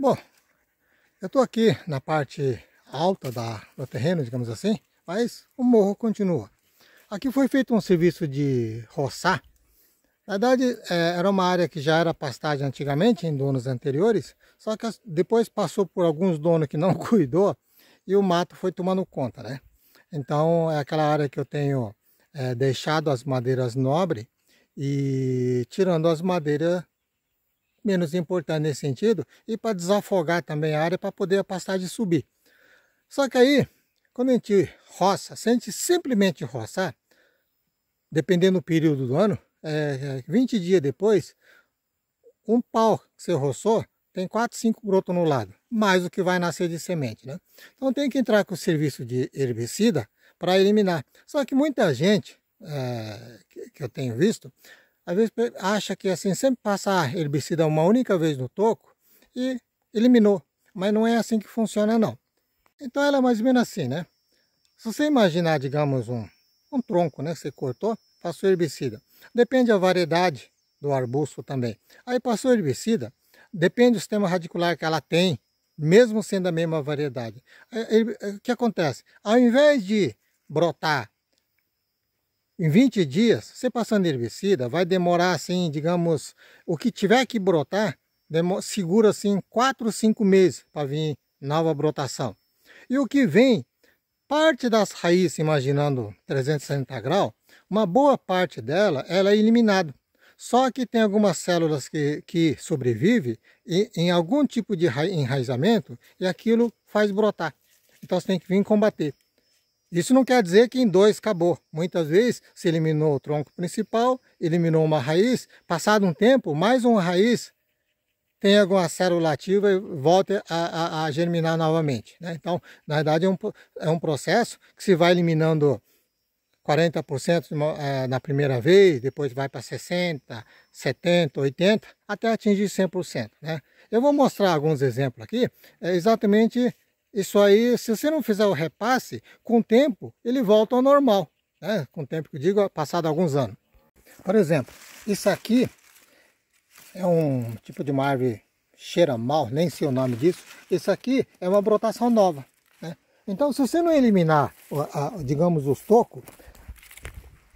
Bom, eu estou aqui na parte alta da, do terreno, digamos assim, mas o morro continua. Aqui foi feito um serviço de roçar. Na verdade, é, era uma área que já era pastagem antigamente, em donos anteriores, só que depois passou por alguns donos que não cuidou e o mato foi tomando conta, né? Então, é aquela área que eu tenho é, deixado as madeiras nobres e tirando as madeiras menos importante nesse sentido, e para desafogar também a área para poder a pastagem subir. Só que aí, quando a gente roça, se a gente simplesmente roçar, dependendo do período do ano, é, 20 é, dias depois, um pau que você roçou tem 4, 5 brotos no lado, mais o que vai nascer de semente. Né? Então tem que entrar com o serviço de herbicida para eliminar. Só que muita gente é, que eu tenho visto às vezes acha que assim, sempre passar herbicida uma única vez no toco e eliminou. Mas não é assim que funciona não. Então ela é mais ou menos assim, né? Se você imaginar, digamos, um, um tronco, né? Que você cortou, passou herbicida. Depende da variedade do arbusto também. Aí passou herbicida, depende do sistema radicular que ela tem, mesmo sendo a mesma variedade. É, é, o que acontece? Ao invés de brotar em 20 dias, você passando herbicida, vai demorar assim, digamos, o que tiver que brotar, segura assim 4, 5 meses para vir nova brotação. E o que vem, parte das raízes, imaginando 360 graus, uma boa parte dela ela é eliminada. Só que tem algumas células que, que sobrevivem e, em algum tipo de enraizamento e aquilo faz brotar. Então você tem que vir combater. Isso não quer dizer que em dois acabou. Muitas vezes se eliminou o tronco principal, eliminou uma raiz, passado um tempo, mais uma raiz tem alguma célula ativa e volta a, a, a germinar novamente. Né? Então, na verdade, é um, é um processo que se vai eliminando 40% eh, na primeira vez, depois vai para 60%, 70%, 80%, até atingir 100%. Né? Eu vou mostrar alguns exemplos aqui, é exatamente isso aí, se você não fizer o repasse, com o tempo ele volta ao normal. Né? Com o tempo que eu digo, passado alguns anos. Por exemplo, isso aqui é um tipo de uma árvore cheira mal, nem sei o nome disso. Isso aqui é uma brotação nova. Né? Então, se você não eliminar, digamos, os tocos,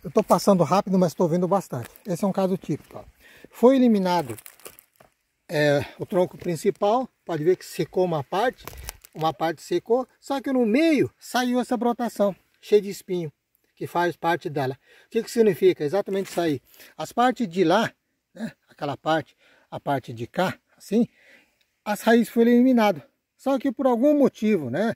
eu estou passando rápido, mas estou vendo bastante. Esse é um caso típico. Foi eliminado é, o tronco principal, pode ver que secou uma parte, uma parte secou, só que no meio saiu essa brotação cheia de espinho, que faz parte dela. O que, que significa? Exatamente isso aí. As partes de lá, né, aquela parte, a parte de cá, assim, as raízes foram eliminadas. Só que por algum motivo, né,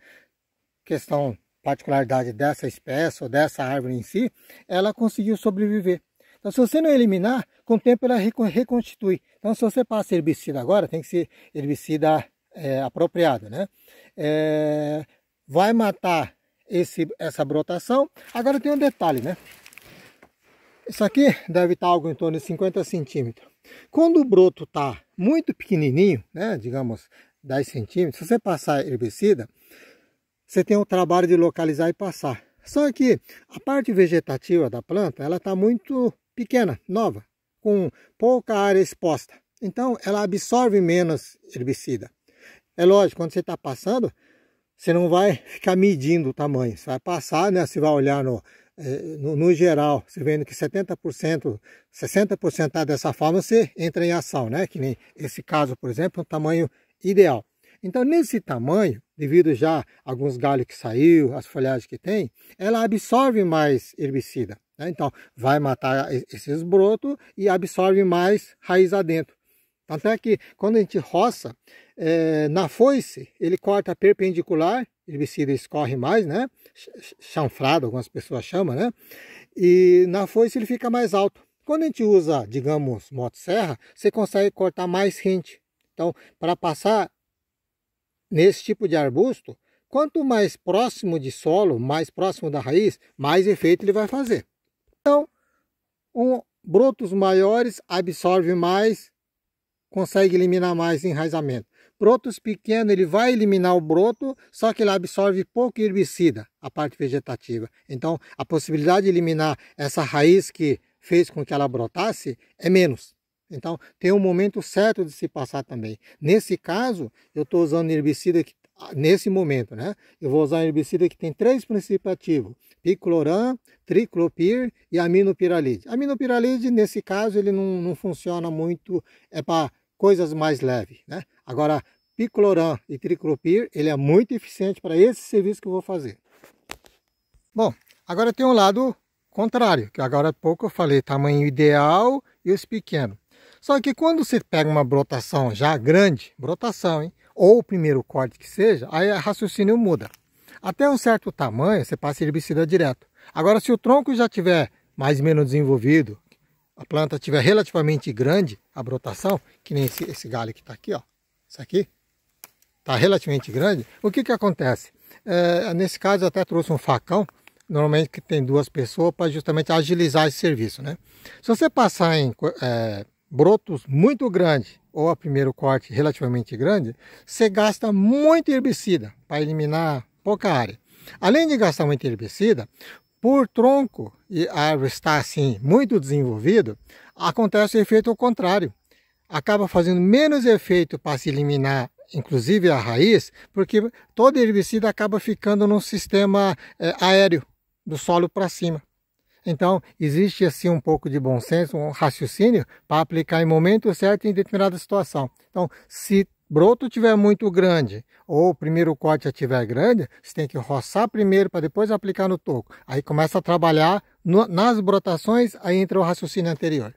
questão particularidade dessa espécie ou dessa árvore em si, ela conseguiu sobreviver. Então, se você não eliminar, com o tempo ela reconstitui. Então, se você passa herbicida agora, tem que ser herbicida é, apropriada, né? É, vai matar esse, essa brotação. Agora tem um detalhe, né? Isso aqui deve estar algo em torno de 50 centímetros. Quando o broto está muito pequenininho, né, digamos 10 centímetros, se você passar herbicida, você tem o um trabalho de localizar e passar. Só que a parte vegetativa da planta ela está muito pequena, nova, com pouca área exposta. Então ela absorve menos herbicida. É lógico, quando você está passando, você não vai ficar medindo o tamanho. Você vai passar, né? Você vai olhar no, é, no, no geral, você vendo que 70%, 60% está dessa forma, você entra em ação, né? Que nem esse caso, por exemplo, um tamanho ideal. Então, nesse tamanho, devido já a alguns galhos que saiu, as folhagens que tem, ela absorve mais herbicida. Né? Então, vai matar esses brotos e absorve mais raiz adentro. Tanto é que quando a gente roça, é, na foice, ele corta perpendicular, herbicida escorre mais, né? Chanfrado, algumas pessoas chamam, né? E na foice ele fica mais alto. Quando a gente usa, digamos, motosserra, você consegue cortar mais rente. Então, para passar nesse tipo de arbusto, quanto mais próximo de solo, mais próximo da raiz, mais efeito ele vai fazer. Então, um, brotos maiores absorve mais, consegue eliminar mais enraizamento brotos pequenos, ele vai eliminar o broto, só que ele absorve pouco herbicida, a parte vegetativa. Então, a possibilidade de eliminar essa raiz que fez com que ela brotasse é menos. Então, tem um momento certo de se passar também. Nesse caso, eu estou usando herbicida que, ah, nesse momento, né? Eu vou usar herbicida que tem três princípios ativos: picloram, triclopir e aminopiralide. Aminopiralide, nesse caso, ele não, não funciona muito, é para coisas mais leves, né? Agora, picloram e triclopir, ele é muito eficiente para esse serviço que eu vou fazer. Bom, agora tem um lado contrário, que agora há pouco eu falei tamanho ideal e os pequenos. Só que quando você pega uma brotação já grande, brotação, hein? ou o primeiro corte que seja, aí o raciocínio muda. Até um certo tamanho, você passa herbicida direto. Agora, se o tronco já tiver mais ou menos desenvolvido, a planta estiver relativamente grande, a brotação, que nem esse, esse galho que está aqui, ó, isso aqui, está relativamente grande, o que, que acontece? É, nesse caso eu até trouxe um facão, normalmente que tem duas pessoas, para justamente agilizar esse serviço. Né? Se você passar em é, brotos muito grandes, ou a primeiro corte relativamente grande, você gasta muito herbicida para eliminar pouca área. Além de gastar muito herbicida, por tronco e a árvore está assim muito desenvolvida, acontece o efeito ao contrário. Acaba fazendo menos efeito para se eliminar, inclusive a raiz, porque todo herbicida acaba ficando num sistema é, aéreo, do solo para cima. Então, existe assim um pouco de bom senso, um raciocínio para aplicar em momento certo em determinada situação. Então, se broto tiver muito grande ou o primeiro corte já tiver grande, você tem que roçar primeiro para depois aplicar no toco. Aí começa a trabalhar no, nas brotações, aí entra o raciocínio anterior.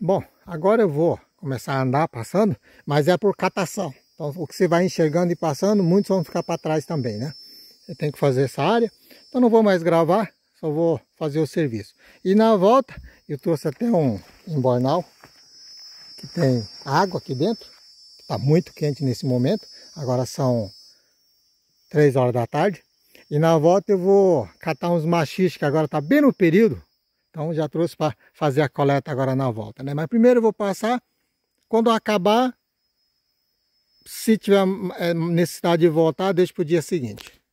Bom, agora eu vou começar a andar passando, mas é por catação. Então o que você vai enxergando e passando, muitos vão ficar para trás também, né? Eu tenho que fazer essa área, então não vou mais gravar, só vou fazer o serviço. E na volta, eu trouxe até um embornal que tem água aqui dentro, Está muito quente nesse momento. Agora são 3 horas da tarde. E na volta eu vou catar uns machis que agora está bem no período. Então já trouxe para fazer a coleta agora na volta. Né? Mas primeiro eu vou passar. Quando acabar, se tiver eh, necessidade de voltar, deixo para o dia seguinte.